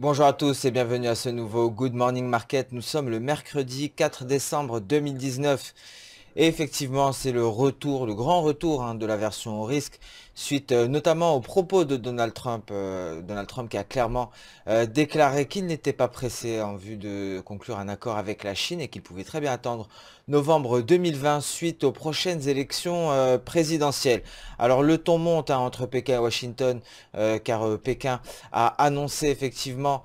Bonjour à tous et bienvenue à ce nouveau Good Morning Market. Nous sommes le mercredi 4 décembre 2019. Et effectivement, c'est le retour, le grand retour hein, de la version au risque, suite euh, notamment aux propos de Donald Trump. Euh, Donald Trump qui a clairement euh, déclaré qu'il n'était pas pressé en vue de conclure un accord avec la Chine et qu'il pouvait très bien attendre novembre 2020 suite aux prochaines élections euh, présidentielles. Alors le ton monte hein, entre Pékin et Washington euh, car euh, Pékin a annoncé effectivement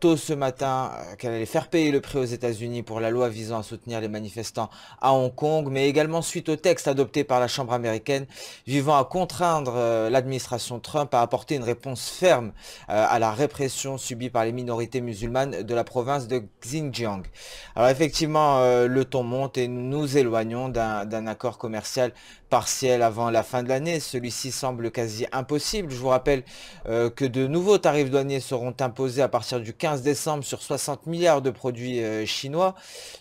tôt ce matin qu'elle allait faire payer le prix aux États-Unis pour la loi visant à soutenir les manifestants à Hong Kong, mais également suite au texte adopté par la Chambre américaine vivant à contraindre l'administration Trump à apporter une réponse ferme à la répression subie par les minorités musulmanes de la province de Xinjiang. Alors effectivement le ton monte et nous nous éloignons d'un accord commercial partiel avant la fin de l'année. Celui-ci semble quasi impossible. Je vous rappelle euh, que de nouveaux tarifs douaniers seront imposés à partir du 15 décembre sur 60 milliards de produits euh, chinois.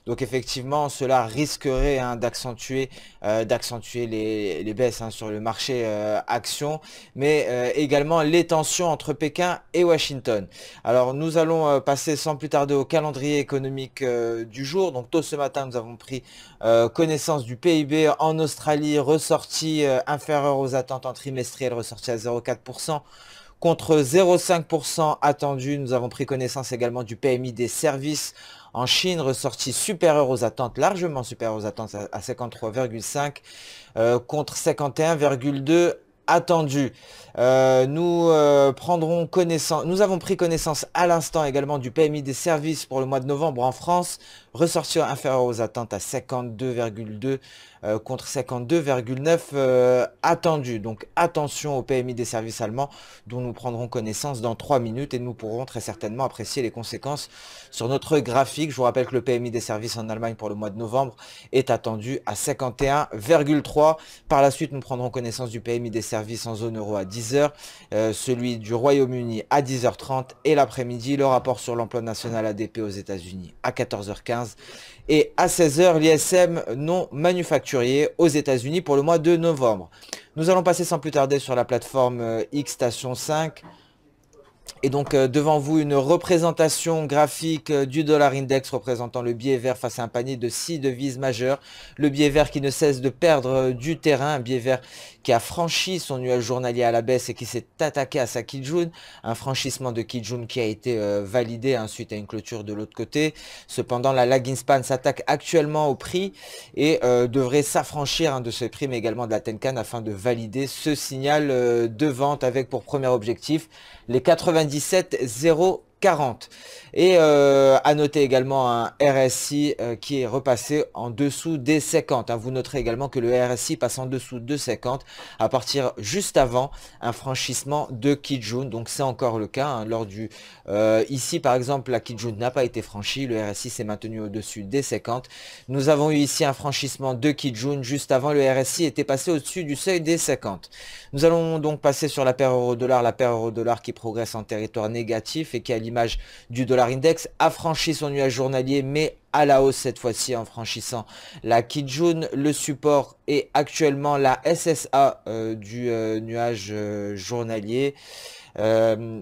Donc effectivement, cela risquerait hein, d'accentuer euh, d'accentuer les, baisses hein, sur le marché action, mais également les tensions entre Pékin et Washington. Alors nous allons passer sans plus tarder au calendrier économique du jour. Donc tôt ce matin, nous avons pris connaissance du PIB en Australie, ressorti euh, inférieur aux attentes en trimestriel, ressorti à 0,4% contre 0,5% attendu. Nous avons pris connaissance également du PMI des services en Chine, ressorti supérieur aux attentes, largement supérieur aux attentes à 53,5 euh, contre 51,2 attendu. Euh, nous euh, prendrons connaissance, nous avons pris connaissance à l'instant également du PMI des services pour le mois de novembre en France, ressortir inférieur aux attentes à 52,2 euh, contre 52,9 attendu. Donc attention au PMI des services allemands dont nous prendrons connaissance dans trois minutes et nous pourrons très certainement apprécier les conséquences sur notre graphique. Je vous rappelle que le PMI des services en Allemagne pour le mois de novembre est attendu à 51,3. Par la suite, nous prendrons connaissance du PMI des services service en zone euro à 10h, euh, celui du Royaume-Uni à 10h30 et l'après-midi le rapport sur l'emploi national ADP aux États-Unis à 14h15 et à 16h l'ISM non manufacturier aux États-Unis pour le mois de novembre. Nous allons passer sans plus tarder sur la plateforme euh, X Station 5. Et donc euh, devant vous une représentation graphique euh, du dollar index représentant le biais vert face à un panier de six devises majeures. Le biais vert qui ne cesse de perdre euh, du terrain, un biais vert qui a franchi son nuage journalier à la baisse et qui s'est attaqué à sa Kijun. Un franchissement de Kijun qui a été validé hein, suite à une clôture de l'autre côté. Cependant la lagging span s'attaque actuellement au prix et devrait s'affranchir hein, de ce prix mais également de la Tenkan afin de valider ce signal de vente avec pour premier objectif les 80 97 0 40. Et euh, à noter également un RSI euh, qui est repassé en dessous des 50. Hein, vous noterez également que le RSI passe en dessous de 50 à partir juste avant un franchissement de Kijun. Donc c'est encore le cas. Hein, lors du euh, Ici par exemple la Kijun n'a pas été franchie. Le RSI s'est maintenu au-dessus des 50. Nous avons eu ici un franchissement de Kijun juste avant. Le RSI était passé au-dessus du seuil des 50. Nous allons donc passer sur la paire euro-dollar. La paire euro-dollar qui progresse en territoire négatif et qui a l'image du dollar index, a franchi son nuage journalier, mais à la hausse cette fois-ci en franchissant la Kijun. Le support est actuellement la SSA euh, du euh, nuage euh, journalier.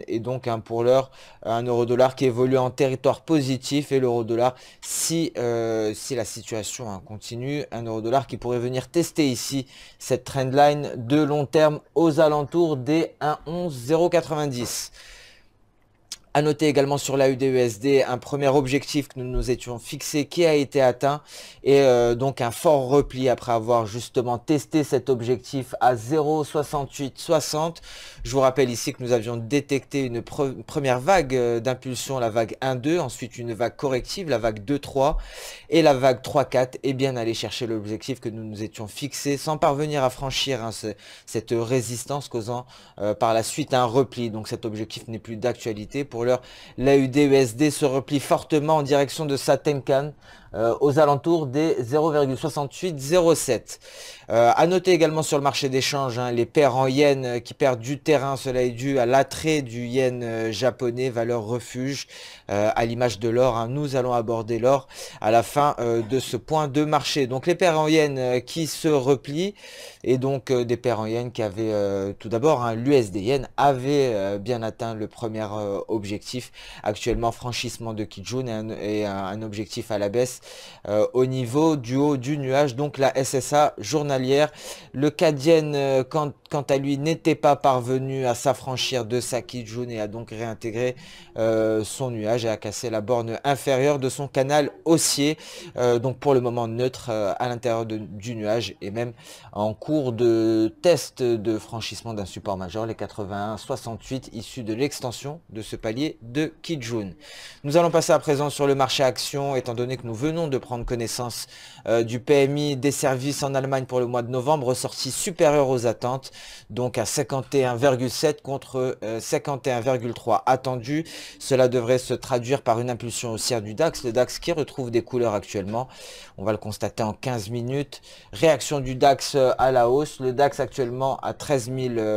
et donc un hein, pour l'heure, un euro dollar qui évolue en territoire positif et l'euro dollar si, si la situation hein, continue, un euro dollar qui pourrait venir tester ici cette trendline de long terme aux alentours des 1,11,090. A noter également sur la UDESD e un premier objectif que nous nous étions fixé qui a été atteint et euh, donc un fort repli après avoir justement testé cet objectif à 0,6860. Je vous rappelle ici que nous avions détecté une première vague euh, d'impulsion, la vague 1-2, ensuite une vague corrective, la vague 2-3 et la vague 3-4 et bien aller chercher l'objectif que nous nous étions fixé sans parvenir à franchir hein, cette résistance causant euh, par la suite un repli. Donc cet objectif n'est plus d'actualité pour L'AUDUSD se replie fortement en direction de Tenkan. Euh, aux alentours des 0,6807. Euh, à noter également sur le marché d'échange, hein, les paires en yens euh, qui perdent du terrain, cela est dû à l'attrait du yen euh, japonais, valeur refuge, à l'image de l'or. Hein, nous allons aborder l'or à la fin de ce point de marché. Donc les paires en yens qui se replient, et donc des paires en yens qui avaient tout d'abord, hein, l'USD yen avait bien atteint le premier objectif, actuellement franchissement de Kijun et un objectif à la baisse euh, au niveau du haut du nuage, donc la SSA journalière. Le Cadienne, euh, quant, quant, à lui, n'était pas parvenu à s'affranchir de sa Kijun et a donc réintégré euh, son nuage et a cassé la borne inférieure de son canal haussier, donc pour le moment neutre à l'intérieur du nuage et même en cours de test de franchissement d'un support majeur, les 81-68 issus de l'extension de ce palier de Kijun. Nous allons passer à présent sur le marché action, étant donné que nous venons de prendre connaissance euh, du PMI des services en Allemagne pour le mois de novembre, ressorti supérieur aux attentes, donc à 51,7 contre 51,3 euh, attendu. Cela devrait se traduire par une impulsion haussière du DAX, le DAX qui retrouve des couleurs actuellement. On va le constater en 15 minutes. Réaction du DAX euh, à la hausse, le DAX actuellement à 13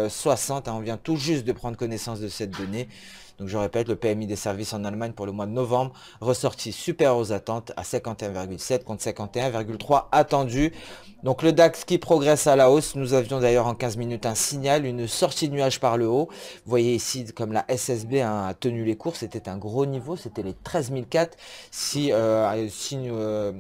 060, hein, on vient tout juste de prendre connaissance de cette donnée. Donc je répète, le PMI des services en Allemagne pour le mois de novembre, ressorti super aux attentes à 51,7 contre 51,3 attendu. Donc le DAX qui progresse à la hausse, nous avions d'ailleurs en 15 minutes un signal, une sortie de nuage par le haut. Vous voyez ici comme la SSB hein, a tenu les cours, c'était un gros niveau, c'était les 13004. Si, euh, euh,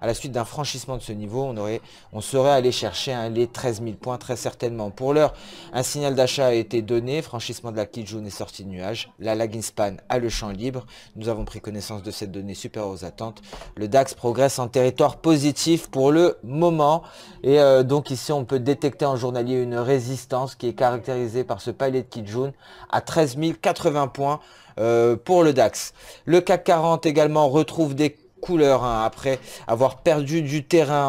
à la suite d'un franchissement de ce niveau, on, aurait, on serait allé chercher un hein, les 13 000 points très certainement. Pour l'heure, un signal d'achat a été donné, franchissement de la Kijun et sortie de nuage. La lagging span a le champ libre. Nous avons pris connaissance de cette donnée supérieure aux attentes. Le DAX progresse en territoire positif pour le moment. Et euh, donc ici, on peut détecter en journalier une résistance qui est caractérisée par ce palier de Kijun à 13 080 points. Euh, pour le DAX. Le CAC 40 également retrouve des couleur hein, après avoir perdu du terrain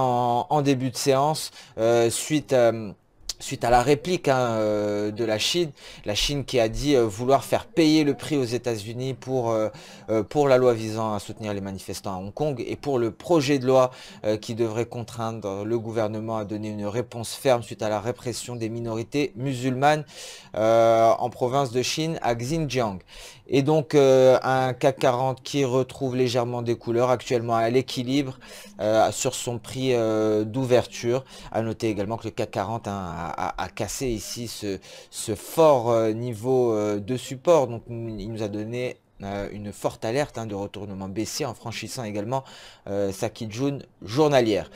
en, début de séance euh, suite euh, suite à la réplique hein, euh, de la Chine, la Chine qui a dit vouloir faire payer le prix aux États-Unis pour, pour la loi visant à soutenir les manifestants à Hong Kong et pour le projet de loi qui devrait contraindre le gouvernement à donner une réponse ferme suite à la répression des minorités musulmanes en province de Chine à Xinjiang. Et donc euh, un CAC 40 qui retrouve légèrement des couleurs actuellement à l'équilibre euh, sur son prix euh, d'ouverture. A noter également que le CAC 40 a, cassé ici ce, fort niveau de support. Donc il nous a donné une forte alerte hein, de retournement baissier en franchissant également sa Kijun journalière.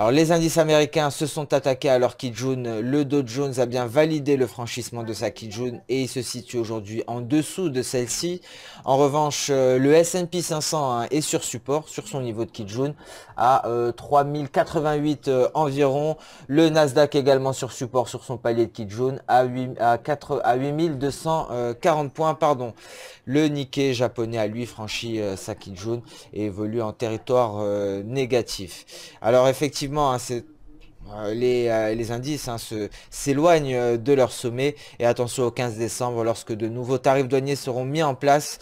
Alors les indices américains se sont attaqués à leur Kijun. Le Dow Jones a bien validé le franchissement de sa Kijun et il se situe aujourd'hui en dessous de celle-ci. En revanche, euh, le S&P 500 hein, est sur support, sur son niveau de Kijun, à 3088 euh, euh, environ. Le Nasdaq également sur support sur son palier de Kijun à, à, 8240 points. Pardon. Le Nikkei japonais a lui franchi sa Kijun et évolue en territoire négatif. Alors effectivement, Hein, euh, euh, les, indices hein, s'éloignent euh, de leur sommet et attention au 15 décembre lorsque de nouveaux tarifs douaniers seront mis en place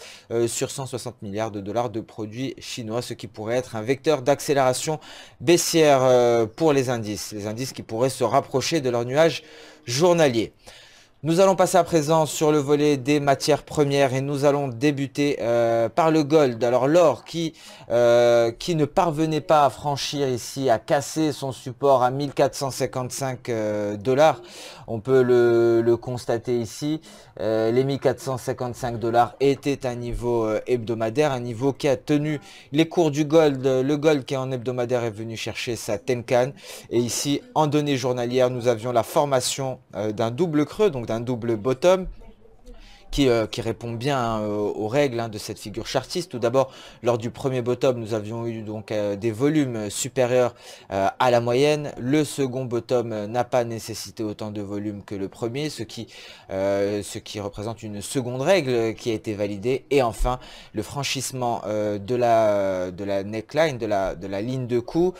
sur 160 milliards de dollars de produits chinois, ce qui pourrait être un vecteur d'accélération baissière pour les indices, les indices qui pourraient se rapprocher de leur nuage journalier. Nous allons passer à présent sur le volet des matières premières et nous allons débuter euh, par le gold. Alors l'or qui, euh, qui ne parvenait pas à franchir ici, à casser son support à 1455 euh, dollars, on peut le, constater ici. Euh, les 1455 dollars étaient un niveau euh, hebdomadaire, un niveau qui a tenu les cours du gold. Le gold qui est en hebdomadaire est venu chercher sa Tenkan. Et ici, en données journalières, nous avions la formation euh, d'un double creux, donc d'un double bottom euh, qui, répond bien euh, aux règles hein, de cette figure chartiste. Tout d'abord, lors du premier bottom, nous avions eu donc euh, des volumes supérieurs à la moyenne. Le second bottom n'a pas nécessité autant de volume que le premier, ce qui, ce qui représente une seconde règle qui a été validée. Et enfin, le franchissement de, la, de la neckline, de la, de la ligne de cou,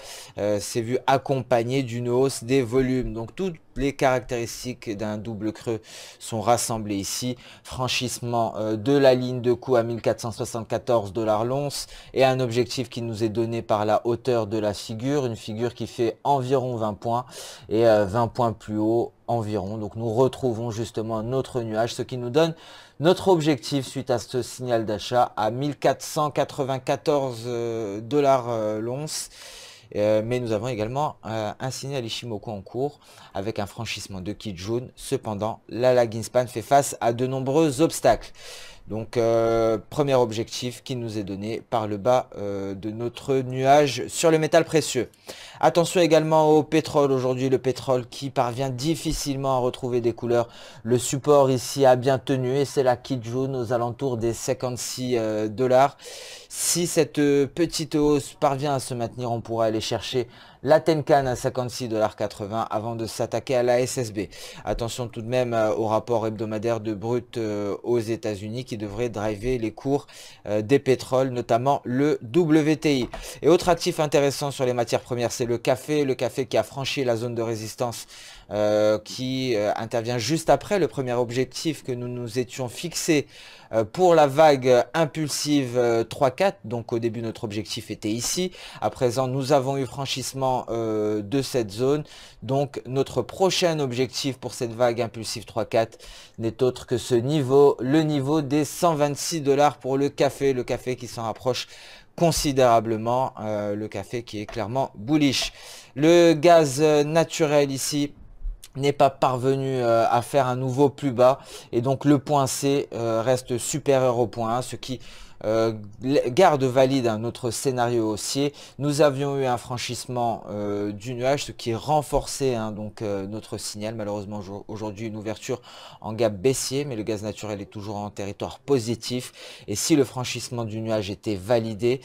s'est vu accompagné d'une hausse des volumes. Donc tout les caractéristiques d'un double creux sont rassemblées ici. Franchissement euh, de la ligne de coût à 1474 dollars l'once et un objectif qui nous est donné par la hauteur de la figure, une figure qui fait environ 20 points et 20 euh, points plus haut environ. Donc nous retrouvons justement notre nuage, ce qui nous donne notre objectif suite à ce signal d'achat à 1494 euh, dollars l'once. Euh, mais nous avons également euh, un à Ishimoku en cours avec un franchissement de Kijun. Cependant, la Laginspan fait face à de nombreux obstacles. Donc euh, premier objectif qui nous est donné par le bas euh, de notre nuage sur le métal précieux. Attention également au pétrole aujourd'hui, le pétrole qui parvient difficilement à retrouver des couleurs. Le support ici a bien tenu et c'est la Kijun aux alentours des 56 euh, dollars. Si cette petite hausse parvient à se maintenir, on pourra aller chercher la Tenkan à 56,80$ avant de s'attaquer à la SSB. Attention tout de même euh, au rapport hebdomadaire de brut euh, aux États-Unis qui devrait driver les cours euh, des pétroles, notamment le WTI. Et autre actif intéressant sur les matières premières, c'est le café. Le café qui a franchi la zone de résistance euh, qui euh, intervient juste après le premier objectif que nous nous étions fixé euh, pour la vague impulsive 3-4. Donc au début notre objectif était ici. À présent nous avons eu franchissement de cette zone. Donc notre prochain objectif pour cette vague impulsive 3-4 n'est autre que ce niveau, le niveau des 126 dollars pour le café. Le café qui s'en rapproche considérablement le café qui est clairement bullish. Le gaz naturel ici n'est pas parvenu euh, à faire un nouveau plus bas et donc le point C euh, reste supérieur au point 1, ce qui euh, garde valide notre scénario haussier. Nous avions eu un franchissement euh, du nuage, ce qui renforçait hein, donc, euh, notre signal. Malheureusement, aujourd'hui, une ouverture en gap baissier, mais le gaz naturel est toujours en territoire positif. Et si le franchissement du nuage était validé,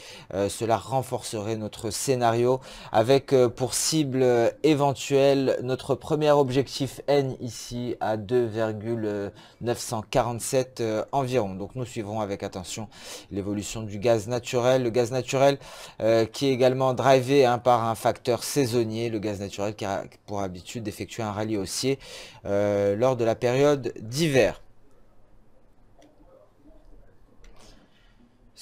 cela renforcerait notre scénario avec pour cible éventuelle notre premier objectif N ici à 2,947 environ. Donc nous suivrons avec attention l'évolution du gaz naturel, le gaz naturel euh, qui est également drivé hein, par un facteur saisonnier, le gaz naturel qui a pour habitude d'effectuer un rallye haussier euh, lors de la période d'hiver.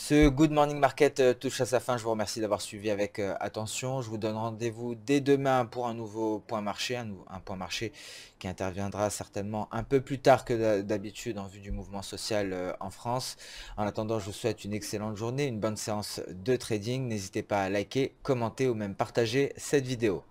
Ce Good Morning Market euh, touche à sa fin. Je vous remercie d'avoir suivi avec euh, attention. Je vous donne rendez-vous dès demain pour un nouveau point marché, un, point marché qui interviendra certainement un peu plus tard que d'habitude en vue du mouvement social euh, en France. En attendant, je vous souhaite une excellente journée, une bonne séance de trading. N'hésitez pas à liker, commenter ou même partager cette vidéo.